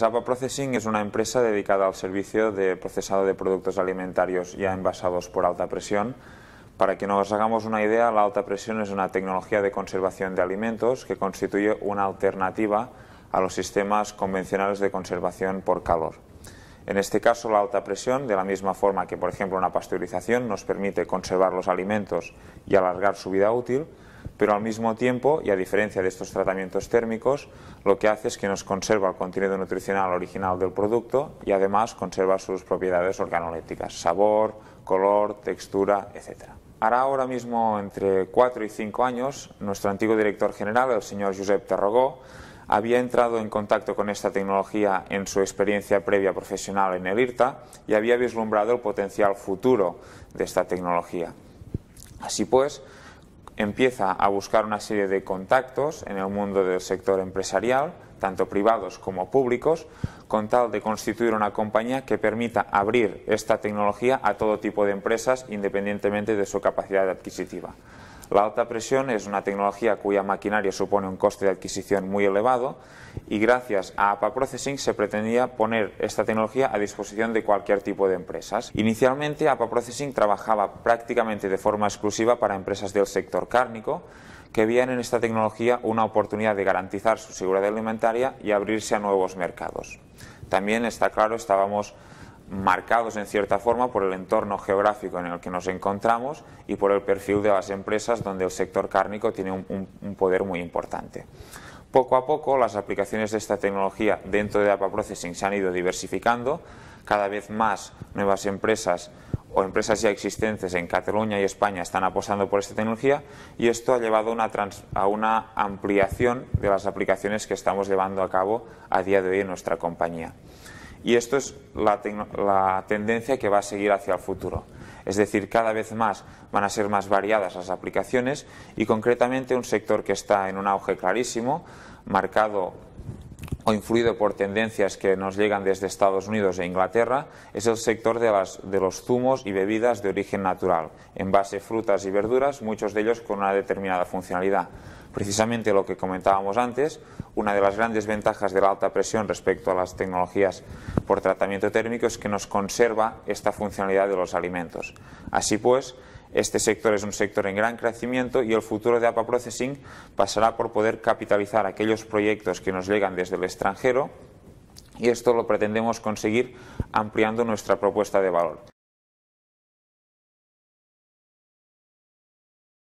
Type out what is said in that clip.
Sapa Processing es una empresa dedicada al servicio de procesado de productos alimentarios ya envasados por alta presión. Para que nos hagamos una idea, la alta presión es una tecnología de conservación de alimentos que constituye una alternativa a los sistemas convencionales de conservación por calor. En este caso, la alta presión, de la misma forma que, por ejemplo, una pasteurización, nos permite conservar los alimentos y alargar su vida útil, pero al mismo tiempo, y a diferencia de estos tratamientos térmicos, lo que hace es que nos conserva el contenido nutricional original del producto y además conserva sus propiedades organolépticas, sabor, color, textura, etc. Hará ahora mismo entre 4 y 5 años, nuestro antiguo director general, el señor Josep Tarragó, había entrado en contacto con esta tecnología en su experiencia previa profesional en el IRTA y había vislumbrado el potencial futuro de esta tecnología. Así pues, empieza a buscar una serie de contactos en el mundo del sector empresarial, tanto privados como públicos, con tal de constituir una compañía que permita abrir esta tecnología a todo tipo de empresas independientemente de su capacidad adquisitiva. La alta presión es una tecnología cuya maquinaria supone un coste de adquisición muy elevado y gracias a APA Processing se pretendía poner esta tecnología a disposición de cualquier tipo de empresas. Inicialmente APA Processing trabajaba prácticamente de forma exclusiva para empresas del sector cárnico que veían en esta tecnología una oportunidad de garantizar su seguridad alimentaria y abrirse a nuevos mercados. También está claro, estábamos marcados en cierta forma por el entorno geográfico en el que nos encontramos y por el perfil de las empresas donde el sector cárnico tiene un, poder muy importante. Poco a poco las aplicaciones de esta tecnología dentro de APA Processing se han ido diversificando, cada vez más nuevas empresas o empresas ya existentes en Cataluña y España están apostando por esta tecnología y esto ha llevado a una ampliación de las aplicaciones que estamos llevando a cabo a día de hoy en nuestra compañía. Y esto es la, tendencia que va a seguir hacia el futuro. Es decir, cada vez más van a ser más variadas las aplicaciones y concretamente un sector que está en un auge clarísimo, marcado influido por tendencias que nos llegan desde Estados Unidos e Inglaterra es el sector de, de, los zumos y bebidas de origen natural, en base a frutas y verduras, muchos de ellos con una determinada funcionalidad. Precisamente lo que comentábamos antes, una de las grandes ventajas de la alta presión respecto a las tecnologías por tratamiento térmico es que nos conserva esta funcionalidad de los alimentos. Así pues, este sector es un sector en gran crecimiento y el futuro de APA Processing pasará por poder capitalizar aquellos proyectos que nos llegan desde el extranjero y esto lo pretendemos conseguir ampliando nuestra propuesta de valor.